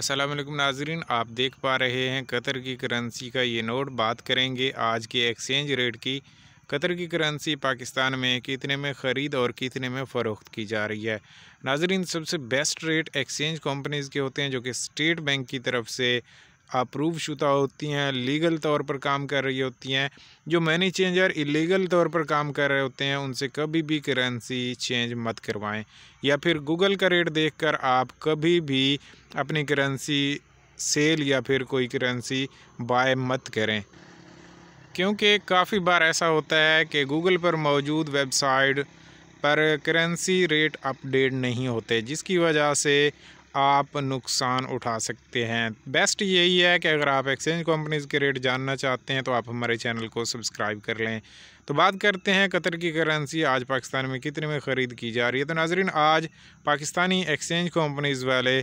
अस्सलाम वालेकुम नाजरीन आप देख पा रहे हैं कतर की करेंसी का ये नोट बात करेंगे आज के एक्सचेंज रेट की कतर की करेंसी पाकिस्तान में कितने में ख़रीद और कितने में फ़रोख्त की जा रही है नाजरीन सबसे बेस्ट रेट एक्सचेंज कंपनीज़ के होते हैं जो कि स्टेट बैंक की तरफ से अप्रूव शुदा होती हैं लीगल तौर पर काम कर रही होती हैं जो मनी चेंजर इलीगल तौर पर काम कर रहे होते हैं उनसे कभी भी करेंसी चेंज मत करवाएं या फिर गूगल का रेट देखकर आप कभी भी अपनी करेंसी सेल या फिर कोई करेंसी बाय मत करें क्योंकि काफ़ी बार ऐसा होता है कि गूगल पर मौजूद वेबसाइट पर करेंसी रेट अपडेट नहीं होते जिसकी वजह से आप नुकसान उठा सकते हैं बेस्ट यही है कि अगर आप एक्सचेंज कंपनीज़ के रेट जानना चाहते हैं तो आप हमारे चैनल को सब्सक्राइब कर लें तो बात करते हैं कतर की करेंसी आज पाकिस्तान में कितने में ख़रीद की जा रही है तो नाजरीन आज पाकिस्तानी एक्सचेंज कंपनीज़ वाले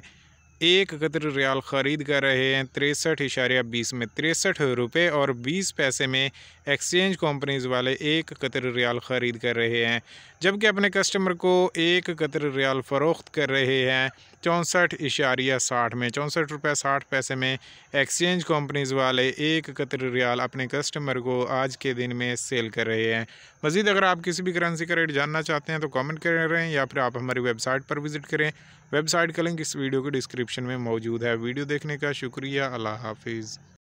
एक कतर रियाल ख़रीद कर रहे हैं तिरसठ इशारिया बीस में तिरसठ रुपये और बीस पैसे में एक्सचेंज कंपनीज वाले एक कतर रियाल ख़रीद कर रहे हैं जबकि अपने कस्टमर को एक कतर रियाल फ़रोख्त कर रहे हैं चौंसठ इशारिया साठ में चौंसठ रुपये साठ पैसे में एक्सचेंज कंपनीज वाले एक कतर रियाल अपने कस्टमर को आज के दिन में सेल कर रहे हैं मज़ीद अगर आप किसी भी करेंसी का रेट जानना चाहते हैं तो कमेंट हैं या फिर आप हमारी वेबसाइट पर विज़िट करें वेबसाइट का लिंक इस वीडियो के डिस्क्रिप्शन डिस्क्रिप्शन में मौजूद है वीडियो देखने का शुक्रिया अल्लाह हाफिज़